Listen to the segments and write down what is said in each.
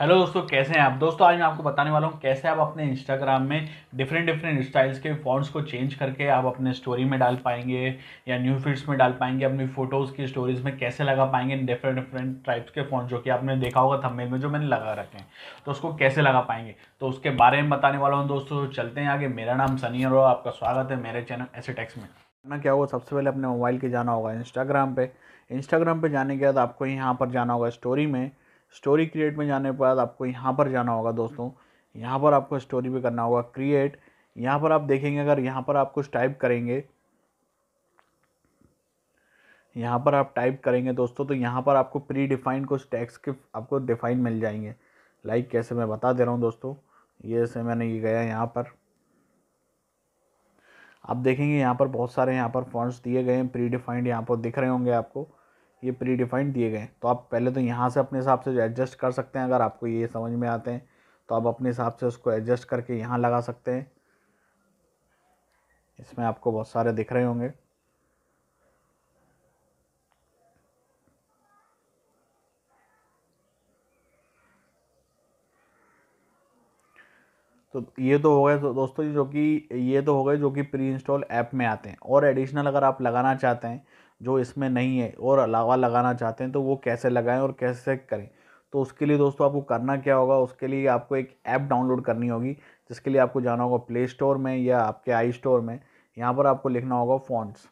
hello दोस्तों कैसे हैं आप दोस्तों आज मैं आपको बताने वाला हूँ कैसे आप अपने इंस्टाग्राम में डिफरेंट डिफरेंट स्टाइल्स के फॉन्ट्स को चेंज करके आप अपने स्टोरी में डाल पाएंगे या न्यू फीड्स में डाल पाएंगे अपनी फ़ोटोज़ की स्टोरीज़ में कैसे लगा पाएंगे डिफरेंट डिफरेंट टाइप्स के फॉन्ट्स जो कि आपने देखा होगा थंबनेल में जो मैंने लगा रखे हैं तो उसको कैसे लगा पाएंगे तो उसके बारे में बताने वाला हूँ दोस्तों तो चलते हैं आगे मेरा नाम सनी और आपका स्वागत है मेरे चैनल ऐसे टेक्स में ना क्या होगा सबसे पहले अपने मोबाइल के जाना होगा इंस्टाग्राम पर इंस्टाग्राम पर जाने के बाद आपको यहाँ पर जाना होगा स्टोरी में स्टोरी क्रिएट में जाने के बाद आपको यहाँ पर जाना होगा दोस्तों यहाँ पर आपको स्टोरी पे करना होगा क्रिएट यहाँ पर आप देखेंगे अगर यहाँ पर आप कुछ टाइप करेंगे यहाँ पर आप टाइप करेंगे दोस्तों तो यहाँ पर आपको प्री डिफाइंड कुछ टैक्स के आपको डिफाइन मिल जाएंगे लाइक कैसे मैं बता दे रहा हूँ दोस्तों ये से मैंने ये गया यहाँ पर आप देखेंगे यहाँ पर बहुत सारे यहाँ पर फॉन्ट्स दिए गए हैं प्री डिफाइंड यहाँ पर दिख रहे होंगे आपको ये प्री डिफाइंड दिए गए तो आप पहले तो यहाँ से अपने हिसाब से जो एडजस्ट कर सकते हैं अगर आपको ये समझ में आते हैं तो आप अपने हिसाब से उसको एडजस्ट करके यहाँ लगा सकते हैं इसमें आपको बहुत सारे दिख रहे होंगे तो ये तो हो गए तो दोस्तों जो कि ये तो हो गए जो कि प्री इंस्टॉल ऐप में आते हैं और एडिशनल अगर आप लगाना चाहते हैं जो इसमें नहीं है और अलावा लगाना चाहते हैं तो वो कैसे लगाएं और कैसे करें तो उसके लिए दोस्तों आपको करना क्या होगा उसके लिए आपको एक ऐप डाउनलोड करनी होगी जिसके लिए आपको जाना होगा प्ले स्टोर में या आपके आई स्टोर में यहाँ पर आपको लिखना होगा फॉन्ट्स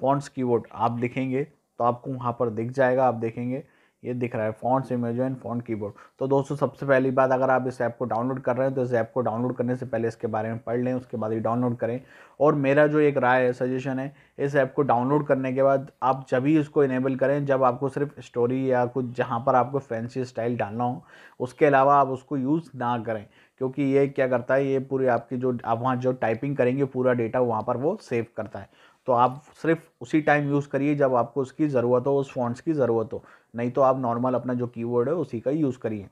फॉन्ट्स की आप लिखेंगे तो आपको वहाँ पर दिख जाएगा आप देखेंगे ये दिख रहा है फॉन्ट्स एंड फॉन्ट कीबोर्ड तो दोस्तों सबसे पहली बात अगर आप इस ऐप को डाउनलोड कर रहे हैं तो इस ऐप को डाउनलोड करने से पहले इसके बारे में पढ़ लें उसके बाद ही डाउनलोड करें और मेरा जो एक राय है सजेशन है इस ऐप को डाउनलोड करने के बाद आप जब ही इसको इनेबल करें जब आपको सिर्फ स्टोरी या कुछ जहाँ पर आपको फैंसी स्टाइल डालना हो उसके अलावा आप उसको यूज़ ना करें क्योंकि ये क्या करता है ये पूरी आपकी जो आप वहाँ जो टाइपिंग करेंगे पूरा डेटा वहाँ पर वो सेव करता है तो आप सिर्फ उसी टाइम यूज़ करिए जब आपको उसकी ज़रूरत हो उस फॉन्ट्स की ज़रूरत हो नहीं तो आप नॉर्मल अपना जो कीवर्ड है उसी का यूज़ करिए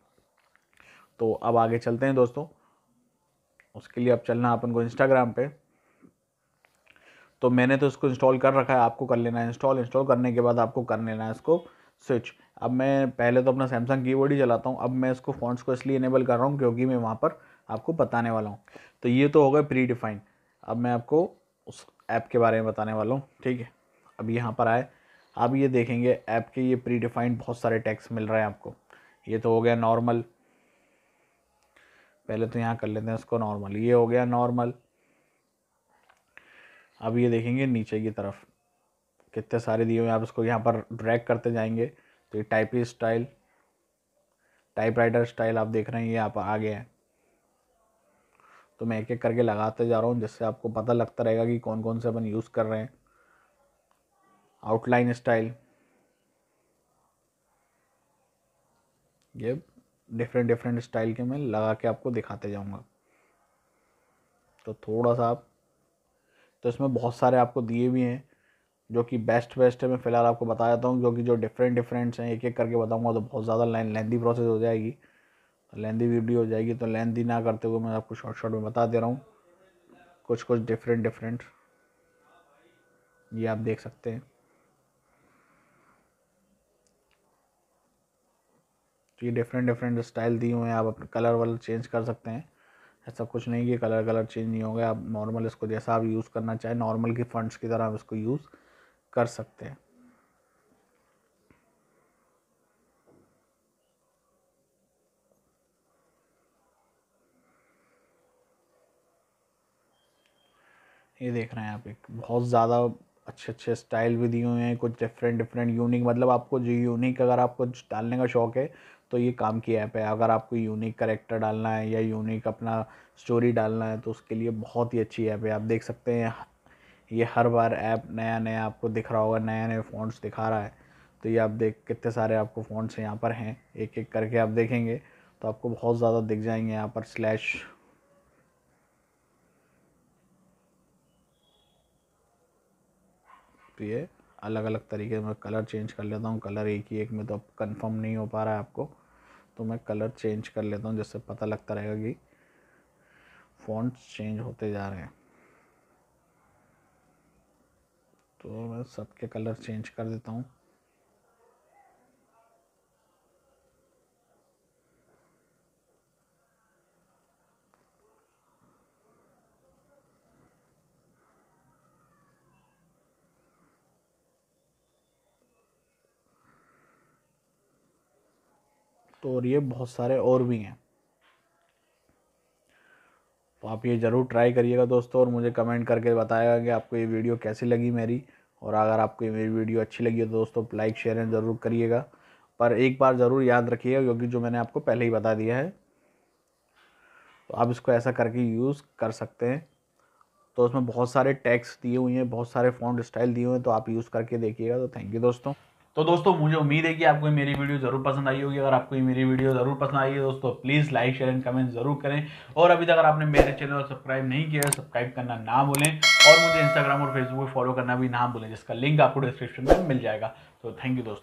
तो अब आगे चलते हैं दोस्तों उसके लिए अब चलना अपन को इंस्टाग्राम पे तो मैंने तो इसको इंस्टॉल कर रखा है आपको कर लेना है इंस्टॉल इंस्टॉल करने के बाद आपको कर लेना है इसको स्विच अब मैं पहले तो अपना सैमसंग की ही चलाता हूँ अब मैं इसको फॉन्ट्स को इसलिए इनेबल कर रहा हूँ क्योंकि मैं वहाँ पर आपको बताने वाला हूँ तो ये तो हो गया प्री डिफाइन अब मैं आपको उस ऐप के बारे में बताने वाला हूँ ठीक है अब यहाँ पर आए आप ये देखेंगे ऐप के ये प्री डिफाइंड बहुत सारे टैक्स मिल रहे हैं आपको ये तो हो गया नॉर्मल पहले तो यहाँ कर लेते हैं इसको नॉर्मल ये हो गया नॉर्मल अब ये देखेंगे नीचे की तरफ कितने सारे दिए हुए आप इसको यहाँ पर ड्रैग करते जाएंगे तो ये टाइपिंग स्टाइल टाइपराइटर स्टाइल आप देख रहे हैं ये आप आ गए हैं तो मैं एक एक करके लगाते जा रहा हूँ जिससे आपको पता लगता रहेगा कि कौन कौन से अपन यूज़ कर रहे हैं आउटलाइन स्टाइल ये डिफरेंट डिफरेंट स्टाइल के मैं लगा के आपको दिखाते जाऊँगा तो थोड़ा सा आप तो इसमें बहुत सारे आपको दिए भी हैं जो कि बेस्ट बेस्ट है मैं फ़िलहाल आपको बता देता हूँ जो कि जो डिफरेंट डिफरेंट्स हैं एक एक करके बताऊँगा तो बहुत ज़्यादा लेंदी प्रोसेस हो जाएगी लेंदी वीडियो हो जाएगी तो लेंदी ना करते हुए मैं आपको शॉर्ट शॉर्ट में बता दे रहा हूँ कुछ कुछ डिफरेंट डिफरेंट ये आप देख सकते हैं तो ये डिफरेंट डिफरेंट स्टाइल दिए हुए हैं आप अपने कलर वाले चेंज कर सकते हैं ऐसा कुछ नहीं कि कलर कलर चेंज नहीं होगा आप नॉर्मल इसको जैसा आप यूज़ करना चाहें नॉर्मल की फंड्स की तरह आप इसको यूज़ कर सकते हैं ये देख रहे हैं आप एक बहुत ज़्यादा अच्छे अच्छे स्टाइल भी दिए हुए हैं कुछ डिफरेंट डिफरेंट यूनिक मतलब आपको जो यूनिक अगर आपको डालने का शौक़ है तो ये काम की ऐप है अगर आपको यूनिक करेक्टर डालना है या यूनिक अपना स्टोरी डालना है तो उसके लिए बहुत ही अच्छी ऐप है आप देख सकते हैं ये हर बार ऐप नया नया आपको दिख रहा होगा नया नए फ़ॉन्ट्स दिखा रहा है तो ये आप देख कितने सारे आपको फ़ॉन्ट्स यहाँ पर हैं एक एक करके आप देखेंगे तो आपको बहुत ज़्यादा दिख जाएंगे यहाँ पर स्लैश सकती है अलग अलग तरीके में मैं कलर चेंज कर लेता हूँ कलर एक ही एक में तो अब कन्फर्म नहीं हो पा रहा है आपको तो मैं कलर चेंज कर लेता हूँ जिससे पता लगता रहेगा कि फॉन्ट्स चेंज होते जा रहे हैं तो मैं सबके कलर चेंज कर देता हूँ तो और ये बहुत सारे और भी हैं तो आप ये ज़रूर ट्राई करिएगा दोस्तों और मुझे कमेंट करके बताएगा कि आपको ये वीडियो कैसी लगी मेरी और अगर आपको ये मेरी वीडियो अच्छी लगी हो तो दोस्तों लाइक शेयर एंड ज़रूर करिएगा पर एक बार ज़रूर याद रखिएगा क्योंकि जो मैंने आपको पहले ही बता दिया है तो आप इसको ऐसा करके यूज़ कर सकते हैं तो उसमें बहुत सारे टैक्स दिए हुए हैं बहुत सारे फ़ॉन्ट स्टाइल दिए हुए हैं तो आप यूज़ करके देखिएगा तो थैंक यू दोस्तों तो दोस्तों मुझे उम्मीद है कि आपको मेरी वीडियो ज़रूर पसंद आई होगी अगर आपको मेरी वीडियो ज़रूर पसंद आई है दोस्तों please like share and comment ज़रूर करें और अभी तक अगर आपने मेरे चैनल को सब्सक्राइब नहीं किया है सब्सक्राइब करना ना भूलें और मुझे इंस्टाग्राम और फेसबुक पर फॉलो करना भी ना भूलें जिसका लिंक आपको डिस्क्रिप्शन में मिल जाएगा तो थैंक यू दोस्तों